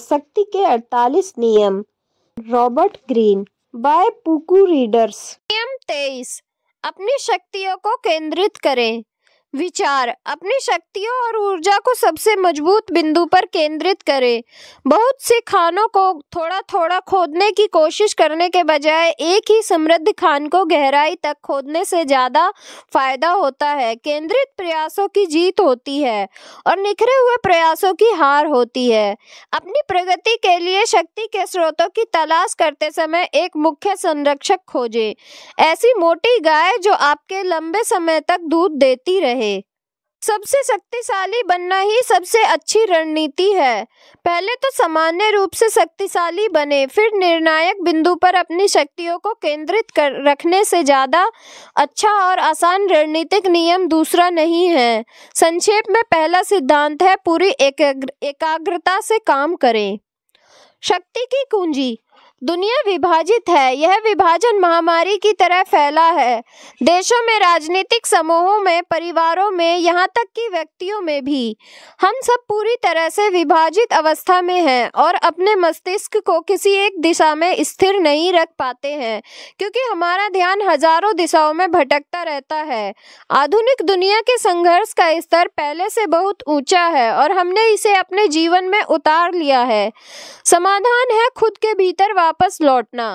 शक्ति के 48 नियम रॉबर्ट ग्रीन बाय पुकू रीडर्स नियम 23 अपनी शक्तियों को केंद्रित करें विचार अपनी शक्तियों और ऊर्जा को सबसे मजबूत बिंदु पर केंद्रित करें बहुत से खानों को थोड़ा थोड़ा खोदने की कोशिश करने के बजाय एक ही समृद्ध खान को गहराई तक खोदने से ज़्यादा फायदा होता है केंद्रित प्रयासों की जीत होती है और निखरे हुए प्रयासों की हार होती है अपनी प्रगति के लिए शक्ति के स्रोतों की तलाश करते समय एक मुख्य संरक्षक खोजे ऐसी मोटी गाय जो आपके लंबे समय तक दूध देती रहे रहे सबसे शक्तिशाली बनना ही सबसे अच्छी रणनीति है पहले तो सामान्य रूप से शक्तिशाली बने फिर निर्णायक बिंदु पर अपनी शक्तियों को केंद्रित कर रखने से ज़्यादा अच्छा और आसान रणनीतिक नियम दूसरा नहीं है संक्षेप में पहला सिद्धांत है पूरी एकाग्रता से काम करें शक्ति की कुंजी दुनिया विभाजित है यह विभाजन महामारी की तरह फैला है देशों में राजनीतिक समूहों में परिवारों में यहाँ तक कि व्यक्तियों में भी हम सब पूरी तरह से विभाजित अवस्था में हैं और अपने मस्तिष्क को किसी एक दिशा में स्थिर नहीं रख पाते हैं क्योंकि हमारा ध्यान हजारों दिशाओं में भटकता रहता है आधुनिक दुनिया के संघर्ष का स्तर पहले से बहुत ऊँचा है और हमने इसे अपने जीवन में उतार लिया है समाधान है खुद के भीतर वापस वापस लौटना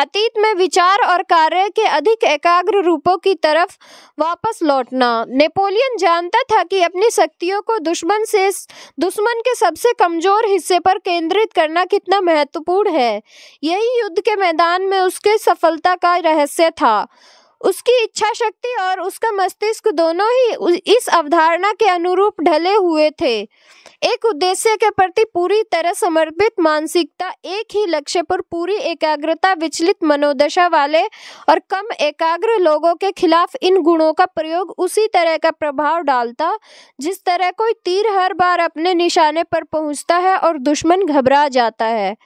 अतीत में विचार और कार्य के अधिक एकाग्र रूपों की तरफ वापस लौटना नेपोलियन जानता था कि अपनी शक्तियों को दुश्मन से दुश्मन के सबसे कमजोर हिस्से पर केंद्रित करना कितना महत्वपूर्ण है यही युद्ध के मैदान में उसके सफलता का रहस्य था उसकी इच्छा शक्ति और उसका मस्तिष्क दोनों ही इस अवधारणा के अनुरूप ढले हुए थे एक उद्देश्य के प्रति पूरी तरह समर्पित मानसिकता एक ही लक्ष्य पर पूरी एकाग्रता विचलित मनोदशा वाले और कम एकाग्र लोगों के खिलाफ इन गुणों का प्रयोग उसी तरह का प्रभाव डालता जिस तरह कोई तीर हर बार अपने निशाने पर पहुंचता है और दुश्मन घबरा जाता है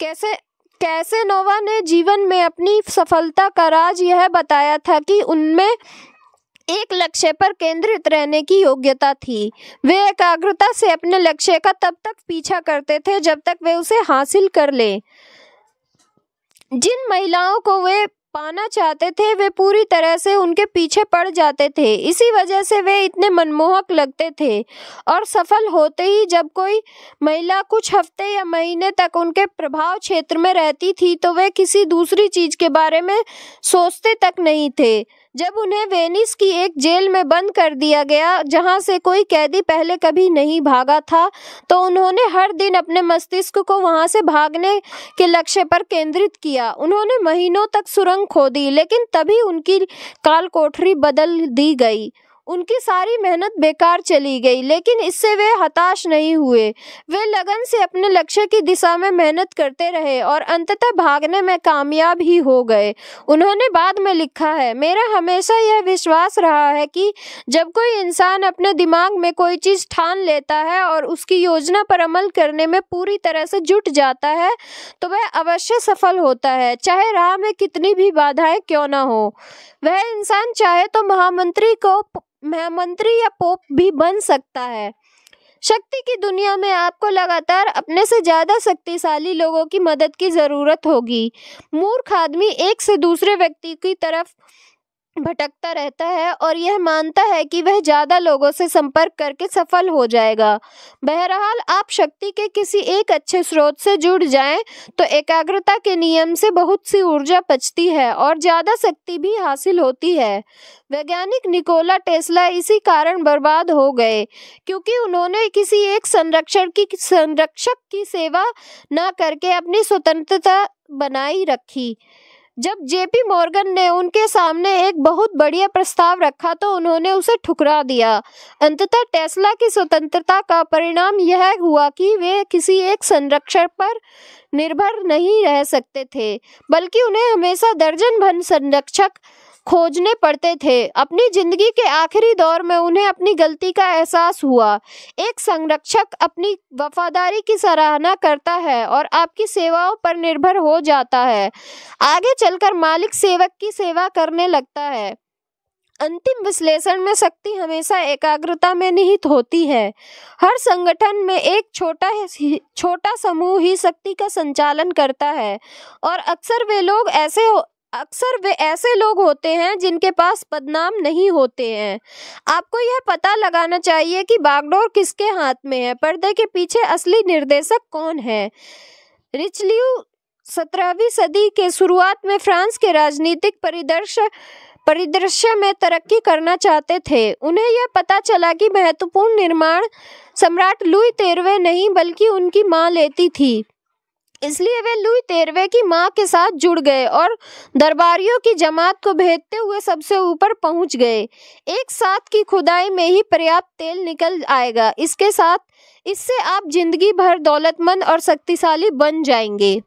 कैसे कैसेनोवा ने जीवन में अपनी सफलता का राज यह बताया था कि उनमें एक लक्ष्य पर केंद्रित रहने की योग्यता थी वे एकाग्रता से अपने लक्ष्य का तब तक पीछा करते थे जब तक वे उसे हासिल कर ले जिन महिलाओं को वे पाना चाहते थे वे पूरी तरह से उनके पीछे पड़ जाते थे इसी वजह से वे इतने मनमोहक लगते थे और सफल होते ही जब कोई महिला कुछ हफ्ते या महीने तक उनके प्रभाव क्षेत्र में रहती थी तो वे किसी दूसरी चीज़ के बारे में सोचते तक नहीं थे जब उन्हें वेनिस की एक जेल में बंद कर दिया गया जहां से कोई कैदी पहले कभी नहीं भागा था तो उन्होंने हर दिन अपने मस्तिष्क को वहां से भागने के लक्ष्य पर केंद्रित किया उन्होंने महीनों तक सुरंग खोदी लेकिन तभी उनकी काल कोठरी बदल दी गई उनकी सारी मेहनत बेकार चली गई लेकिन इससे वे हताश नहीं हुए वे लगन से अपने लक्ष्य की दिशा में मेहनत करते रहे और अंततः भागने में कामयाब ही हो गए उन्होंने बाद में लिखा है मेरा हमेशा यह विश्वास रहा है कि जब कोई इंसान अपने दिमाग में कोई चीज़ ठान लेता है और उसकी योजना पर अमल करने में पूरी तरह से जुट जाता है तो वह अवश्य सफल होता है चाहे राह में कितनी भी बाधाएं क्यों ना हो वह इंसान चाहे तो महामंत्री को महामंत्री या पोप भी बन सकता है शक्ति की दुनिया में आपको लगातार अपने से ज़्यादा शक्तिशाली लोगों की मदद की ज़रूरत होगी मूर्ख आदमी एक से दूसरे व्यक्ति की तरफ भटकता रहता है और यह मानता है कि वह ज़्यादा लोगों से संपर्क करके सफल हो जाएगा बहरहाल आप शक्ति के किसी एक अच्छे स्रोत से जुड़ जाएं तो एकाग्रता के नियम से बहुत सी ऊर्जा पचती है और ज़्यादा शक्ति भी हासिल होती है वैज्ञानिक निकोला टेस्ला इसी कारण बर्बाद हो गए क्योंकि उन्होंने किसी एक संरक्षण की संरक्षक की सेवा न करके अपनी स्वतंत्रता बनाई रखी जब जेपी मॉर्गन ने उनके सामने एक बहुत बढ़िया प्रस्ताव रखा तो उन्होंने उसे ठुकरा दिया अंततः टेस्ला की स्वतंत्रता का परिणाम यह हुआ कि वे किसी एक संरक्षक पर निर्भर नहीं रह सकते थे बल्कि उन्हें हमेशा दर्जन भर संरक्षक खोजने पड़ते थे अपनी जिंदगी के आखिरी दौर में उन्हें अपनी गलती का एहसास हुआ एक संरक्षक अपनी वफादारी की सराहना करता है और आपकी सेवाओं पर निर्भर हो जाता है आगे चलकर मालिक सेवक की सेवा करने लगता है अंतिम विश्लेषण में शक्ति हमेशा एकाग्रता में निहित होती है हर संगठन में एक छोटा छोटा समूह ही शक्ति का संचालन करता है और अक्सर वे लोग ऐसे अक्सर वे ऐसे लोग होते हैं जिनके पास बदनाम नहीं होते हैं आपको यह पता लगाना चाहिए कि बागडोर किसके हाथ में है पर्दे के पीछे असली निर्देशक कौन है रिचल्यू सत्रहवीं सदी के शुरुआत में फ्रांस के राजनीतिक परिदृश्य परिदृश्य में तरक्की करना चाहते थे उन्हें यह पता चला कि महत्वपूर्ण निर्माण सम्राट लुई तेरवे नहीं बल्कि उनकी माँ लेती थी इसलिए वे लुई तेरवे की मां के साथ जुड़ गए और दरबारियों की जमात को भेजते हुए सबसे ऊपर पहुंच गए एक साथ की खुदाई में ही पर्याप्त तेल निकल आएगा इसके साथ इससे आप जिंदगी भर दौलतमंद और शक्तिशाली बन जाएंगे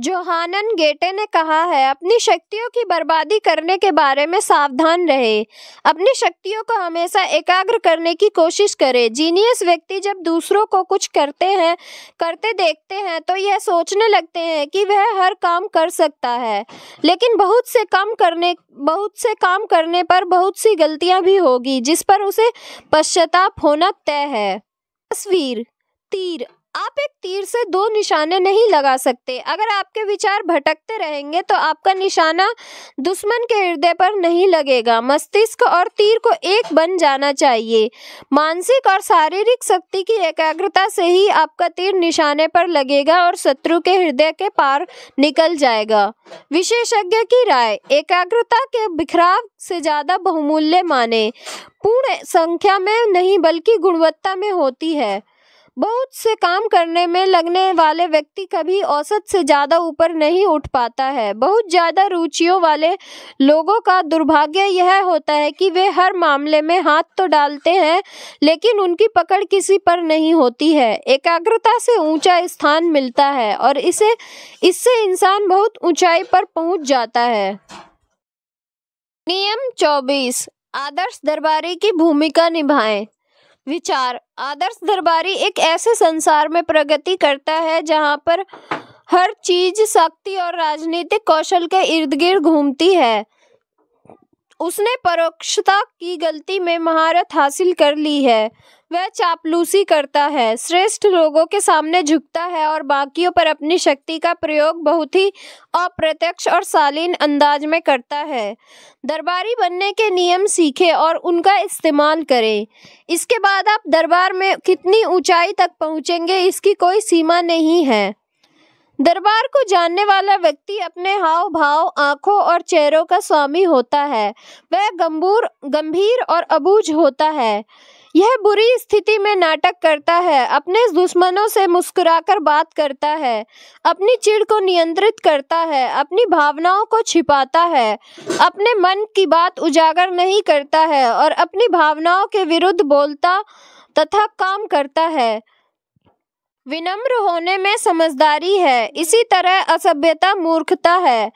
जोहानन गेटे ने कहा है अपनी शक्तियों की बर्बादी करने के बारे में सावधान रहे अपनी शक्तियों को हमेशा एकाग्र करने की कोशिश करें जीनियस व्यक्ति जब दूसरों को कुछ करते हैं करते देखते हैं तो यह सोचने लगते हैं कि वह हर काम कर सकता है लेकिन बहुत से काम करने बहुत से काम करने पर बहुत सी गलतियां भी होगी जिस पर उसे पश्चाताप होना तय है तस्वीर तीर आप एक तीर से दो निशाने नहीं लगा सकते अगर आपके विचार भटकते रहेंगे तो आपका निशाना दुश्मन के हृदय पर नहीं लगेगा मस्तिष्क और तीर को एक बन जाना चाहिए मानसिक और शारीरिक शक्ति की एकाग्रता से ही आपका तीर निशाने पर लगेगा और शत्रु के हृदय के पार निकल जाएगा विशेषज्ञ की राय एकाग्रता के बिखराव से ज़्यादा बहुमूल्य माने पूर्ण संख्या में नहीं बल्कि गुणवत्ता में होती है बहुत से काम करने में लगने वाले व्यक्ति कभी औसत से ज़्यादा ऊपर नहीं उठ पाता है बहुत ज़्यादा रुचियों वाले लोगों का दुर्भाग्य यह होता है कि वे हर मामले में हाथ तो डालते हैं लेकिन उनकी पकड़ किसी पर नहीं होती है एकाग्रता से ऊंचा स्थान मिलता है और इसे इससे इंसान बहुत ऊंचाई पर पहुंच जाता है नियम चौबीस आदर्श दरबारी की भूमिका निभाएं विचार आदर्श दरबारी एक ऐसे संसार में प्रगति करता है जहाँ पर हर चीज शक्ति और राजनीतिक कौशल के इर्द गिर्द घूमती है उसने परोक्षता की गलती में महारत हासिल कर ली है वह चापलूसी करता है श्रेष्ठ लोगों के सामने झुकता है और बाकियों पर अपनी शक्ति का प्रयोग बहुत ही अप्रत्यक्ष और शालीन अंदाज में करता है दरबारी बनने के नियम सीखें और उनका इस्तेमाल करें इसके बाद आप दरबार में कितनी ऊंचाई तक पहुंचेंगे इसकी कोई सीमा नहीं है दरबार को जानने वाला व्यक्ति अपने हाव भाव आंखों और चेहरों का स्वामी होता है वह गंभूर गंभीर और अबूझ होता है यह बुरी स्थिति में नाटक करता है अपने दुश्मनों से मुस्कुराकर बात करता है अपनी चिड़ को नियंत्रित करता है अपनी भावनाओं को छिपाता है अपने मन की बात उजागर नहीं करता है और अपनी भावनाओं के विरुद्ध बोलता तथा काम करता है विनम्र होने में समझदारी है इसी तरह असभ्यता मूर्खता है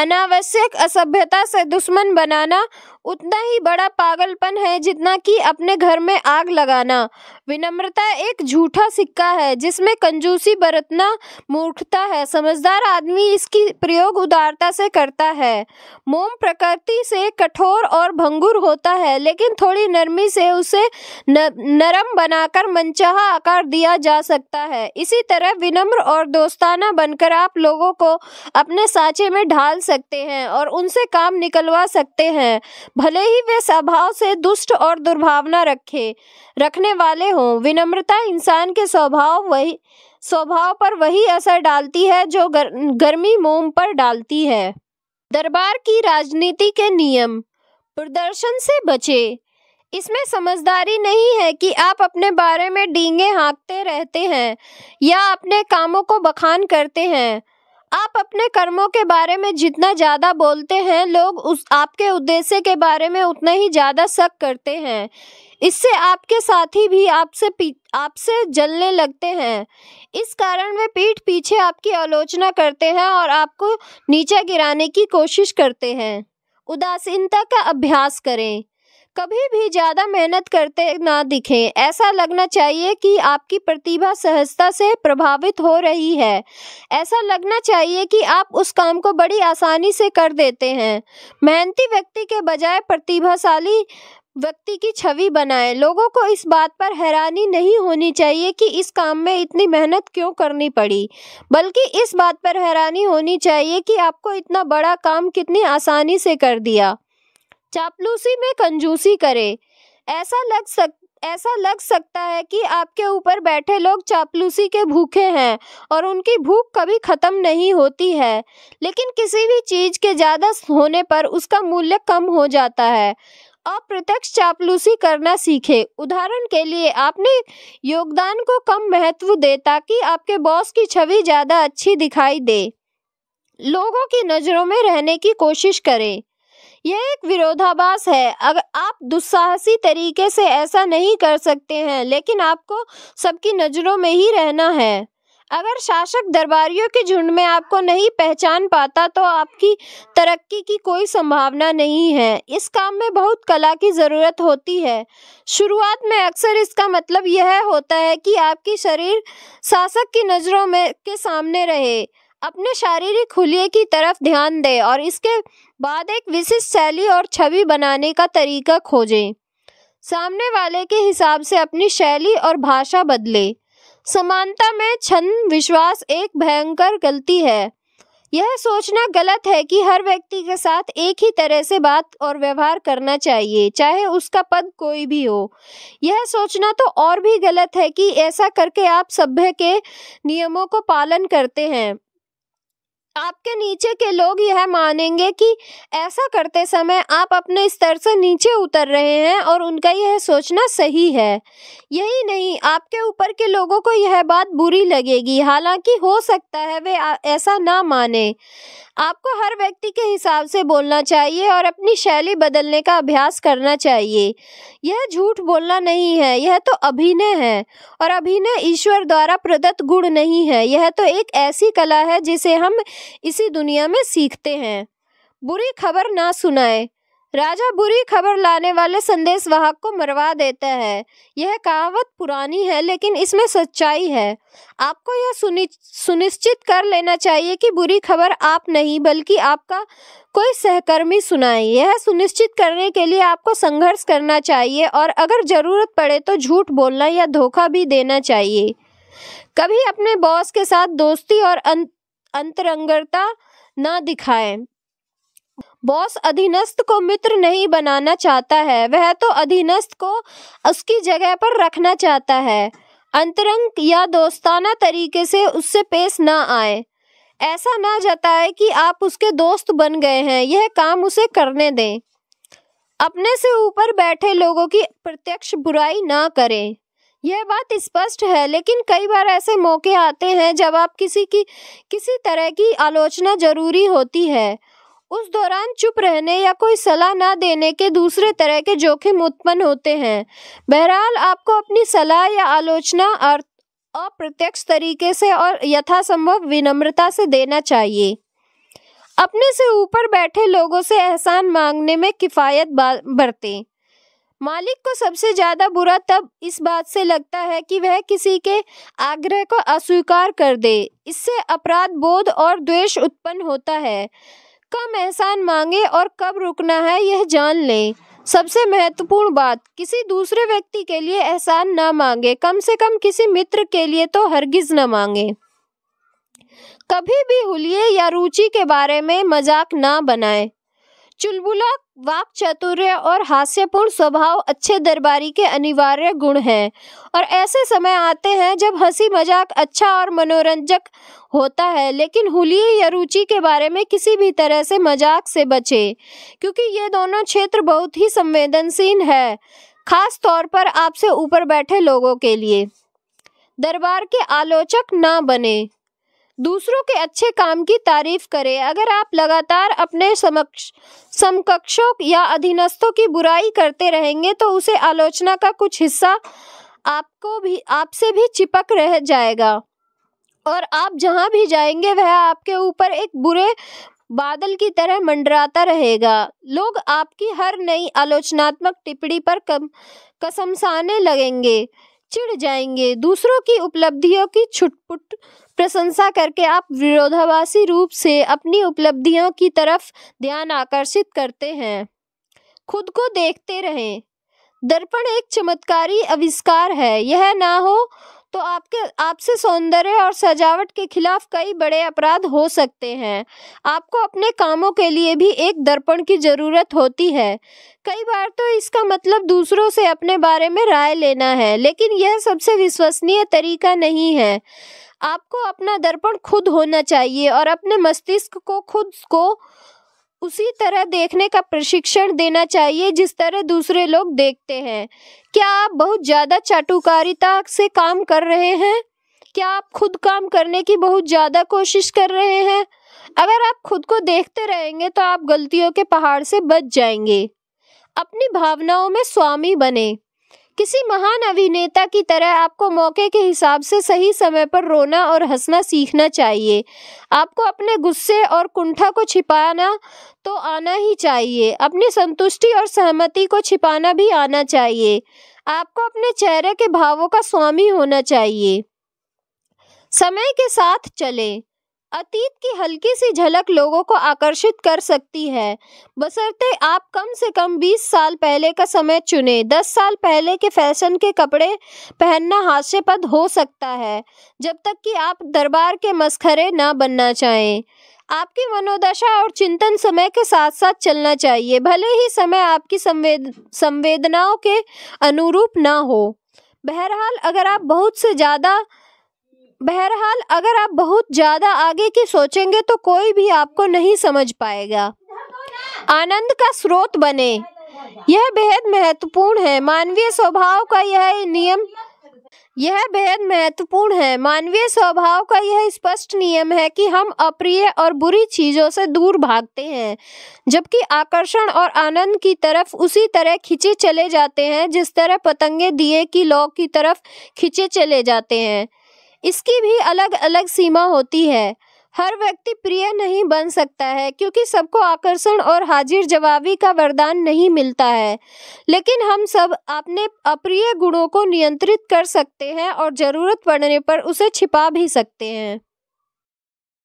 अनावश्यक असभ्यता से दुश्मन बनाना उतना ही बड़ा पागलपन है जितना कि अपने घर में आग लगाना विनम्रता एक झूठा सिक्का है जिसमें कंजूसी बरतना मूर्खता है समझदार आदमी इसकी प्रयोग उदारता से करता है मोम प्रकृति से कठोर और भंगुर होता है लेकिन थोड़ी नरमी से उसे न, नरम बनाकर मनचाहा आकार दिया जा सकता है इसी तरह विनम्र और दोस्ताना बनकर आप लोगों को अपने साचे में ढाल सकते हैं और उनसे काम निकलवा सकते हैं भले ही वे स्वभाव से दुष्ट और दुर्भावना रखे रखने वाले हों विनम्रता इंसान के स्वभाव वही स्वभाव पर वही असर डालती है जो गर, गर्मी मोम पर डालती है दरबार की राजनीति के नियम प्रदर्शन से बचे इसमें समझदारी नहीं है कि आप अपने बारे में डींगे हाँकते रहते हैं या अपने कामों को बखान करते हैं आप अपने कर्मों के बारे में जितना ज़्यादा बोलते हैं लोग उस आपके उद्देश्य के बारे में उतना ही ज़्यादा शक करते हैं इससे आपके साथी भी आपसे आपसे जलने लगते हैं इस कारण वे पीठ पीछे आपकी आलोचना करते हैं और आपको नीचे गिराने की कोशिश करते हैं उदासीनता का अभ्यास करें कभी भी ज़्यादा मेहनत करते ना दिखें ऐसा लगना चाहिए कि आपकी प्रतिभा सहजता से प्रभावित हो रही है ऐसा लगना चाहिए कि आप उस काम को बड़ी आसानी से कर देते हैं मेहनती व्यक्ति के बजाय प्रतिभाशाली व्यक्ति की छवि बनाएं लोगों को इस बात पर हैरानी नहीं होनी चाहिए कि इस काम में इतनी मेहनत क्यों करनी पड़ी बल्कि इस बात पर हैरानी होनी चाहिए कि आपको इतना बड़ा काम कितनी आसानी से कर दिया चापलूसी में कंजूसी करे ऐसा लग सक ऐसा लग सकता है कि आपके ऊपर बैठे लोग चापलूसी के भूखे हैं और उनकी भूख कभी ख़त्म नहीं होती है लेकिन किसी भी चीज़ के ज़्यादा होने पर उसका मूल्य कम हो जाता है अप्रत्यक्ष चापलूसी करना सीखे उदाहरण के लिए आपने योगदान को कम महत्व दे ताकि आपके बॉस की छवि ज़्यादा अच्छी दिखाई दे लोगों की नज़रों में रहने की कोशिश करें यह एक विरोधाभास है अगर आप दुस्साहसी तरीके से ऐसा नहीं कर सकते हैं लेकिन आपको सबकी नज़रों में ही रहना है अगर शासक दरबारियों के झुंड में आपको नहीं पहचान पाता तो आपकी तरक्की की कोई संभावना नहीं है इस काम में बहुत कला की ज़रूरत होती है शुरुआत में अक्सर इसका मतलब यह होता है कि आपकी शरीर शासक की नज़रों में के सामने रहे अपने शारीरिक खुलिए की तरफ ध्यान दें और इसके बाद एक विशिष्ट शैली और छवि बनाने का तरीका खोजें सामने वाले के हिसाब से अपनी शैली और भाषा बदले समानता में छंद विश्वास एक भयंकर गलती है यह सोचना गलत है कि हर व्यक्ति के साथ एक ही तरह से बात और व्यवहार करना चाहिए चाहे उसका पद कोई भी हो यह सोचना तो और भी गलत है कि ऐसा करके आप सभ्य के नियमों को पालन करते हैं आपके नीचे के लोग यह मानेंगे कि ऐसा करते समय आप अपने स्तर से नीचे उतर रहे हैं और उनका यह सोचना सही है यही नहीं आपके ऊपर के लोगों को यह बात बुरी लगेगी हालांकि हो सकता है वे ऐसा ना माने आपको हर व्यक्ति के हिसाब से बोलना चाहिए और अपनी शैली बदलने का अभ्यास करना चाहिए यह झूठ बोलना नहीं है यह तो अभिनय है और अभिनय ईश्वर द्वारा प्रदत्त गुण नहीं है यह तो एक ऐसी कला है जिसे हम इसी दुनिया में सीखते हैं बुरी खबर ना सुनाएं राजा बुरी खबर लाने वाले संदेश वाहक को मरवा देता है यह कहावत पुरानी है लेकिन इसमें सच्चाई है आपको यह सुनि सुनिश्चित कर लेना चाहिए कि बुरी खबर आप नहीं बल्कि आपका कोई सहकर्मी सुनाए यह सुनिश्चित करने के लिए आपको संघर्ष करना चाहिए और अगर ज़रूरत पड़े तो झूठ बोलना या धोखा भी देना चाहिए कभी अपने बॉस के साथ दोस्ती और अं-, अंतरंगता ना दिखाएं बॉस अधीनस्थ को मित्र नहीं बनाना चाहता है वह तो अधीनस्थ को उसकी जगह पर रखना चाहता है अंतरंग या दोस्ताना तरीके से उससे पेश ना आए ऐसा ना जताए कि आप उसके दोस्त बन गए हैं यह काम उसे करने दें अपने से ऊपर बैठे लोगों की प्रत्यक्ष बुराई ना करें यह बात स्पष्ट है लेकिन कई बार ऐसे मौके आते हैं जब आप किसी की किसी तरह की आलोचना जरूरी होती है उस दौरान चुप रहने या कोई सलाह ना देने के दूसरे तरह के जोखिम उत्पन्न होते हैं बहरहाल आपको अपनी सलाह या आलोचना अप्रत्यक्ष तरीके से और यथासंभव विनम्रता से देना चाहिए अपने से ऊपर बैठे लोगों से एहसान मांगने में किफ़ायत बरते मालिक को सबसे ज़्यादा बुरा तब इस बात से लगता है कि वह किसी के आग्रह को अस्वीकार कर दे इससे अपराध बोध और द्वेष उत्पन्न होता है कब एहसान मांगे और कब रुकना है यह जान लें सबसे महत्वपूर्ण बात किसी दूसरे व्यक्ति के लिए एहसान ना मांगे कम से कम किसी मित्र के लिए तो हरगिज ना मांगे कभी भी हुलिये या रुचि के बारे में मजाक ना बनाएं चुलबुला वाक चातुर्य और हास्यपूर्ण स्वभाव अच्छे दरबारी के अनिवार्य गुण हैं और ऐसे समय आते हैं जब हंसी मजाक अच्छा और मनोरंजक होता है लेकिन हुली या रुचि के बारे में किसी भी तरह से मजाक से बचे क्योंकि ये दोनों क्षेत्र बहुत ही संवेदनशील है खास तौर पर आपसे ऊपर बैठे लोगों के लिए दरबार के आलोचक ना बने दूसरों के अच्छे काम की तारीफ करें अगर आप लगातार अपने समक्ष समकक्षों या अधीनस्थों की बुराई करते रहेंगे तो उसे आलोचना का कुछ हिस्सा आपको भी आपसे भी चिपक रह जाएगा और आप जहाँ भी जाएंगे वह आपके ऊपर एक बुरे बादल की तरह मंडराता रहेगा लोग आपकी हर नई आलोचनात्मक टिप्पणी पर कम कसमसाने लगेंगे चिढ़ जाएंगे दूसरों की उपलब्धियों की छुटपुट प्रशंसा करके आप विरोधाभासी रूप से अपनी उपलब्धियों की तरफ ध्यान आकर्षित करते हैं खुद को देखते रहें दर्पण एक चमत्कारी आविष्कार है यह ना हो तो आपके आपसे सौंदर्य और सजावट के खिलाफ कई बड़े अपराध हो सकते हैं आपको अपने कामों के लिए भी एक दर्पण की ज़रूरत होती है कई बार तो इसका मतलब दूसरों से अपने बारे में राय लेना है लेकिन यह सबसे विश्वसनीय तरीका नहीं है आपको अपना दर्पण खुद होना चाहिए और अपने मस्तिष्क को खुद को उसी तरह देखने का प्रशिक्षण देना चाहिए जिस तरह दूसरे लोग देखते हैं क्या आप बहुत ज़्यादा चाटुकारिता से काम कर रहे हैं क्या आप खुद काम करने की बहुत ज़्यादा कोशिश कर रहे हैं अगर आप खुद को देखते रहेंगे तो आप गलतियों के पहाड़ से बच जाएंगे अपनी भावनाओं में स्वामी बने किसी महान अभिनेता की तरह आपको मौके के हिसाब से सही समय पर रोना और हंसना सीखना चाहिए आपको अपने गुस्से और कुंठा को छिपाना तो आना ही चाहिए अपनी संतुष्टि और सहमति को छिपाना भी आना चाहिए आपको अपने चेहरे के भावों का स्वामी होना चाहिए समय के साथ चलें अतीत की हल्की सी झलक लोगों को आकर्षित कर सकती है बसरते आप कम से कम 20 साल पहले का समय चुने 10 साल पहले के फैशन के कपड़े पहनना हास्यपद हो सकता है जब तक कि आप दरबार के मस्खरे ना बनना चाहें आपकी मनोदशा और चिंतन समय के साथ साथ चलना चाहिए भले ही समय आपकी संवेद संवेदनाओं के अनुरूप ना हो बहरहाल अगर आप बहुत से ज़्यादा बहरहाल अगर आप बहुत ज़्यादा आगे की सोचेंगे तो कोई भी आपको नहीं समझ पाएगा आनंद का स्रोत बने यह बेहद महत्वपूर्ण है मानवीय स्वभाव का यह नियम यह बेहद महत्वपूर्ण है मानवीय स्वभाव का यह स्पष्ट नियम है कि हम अप्रिय और बुरी चीज़ों से दूर भागते हैं जबकि आकर्षण और आनंद की तरफ उसी तरह खिंचे चले जाते हैं जिस तरह पतंगे दिए की लौ की तरफ खिंचे चले जाते हैं इसकी भी अलग अलग सीमा होती है हर व्यक्ति प्रिय नहीं बन सकता है क्योंकि सबको आकर्षण और हाजिर जवाबी का वरदान नहीं मिलता है लेकिन हम सब अपने अप्रिय गुणों को नियंत्रित कर सकते हैं और ज़रूरत पड़ने पर उसे छिपा भी सकते हैं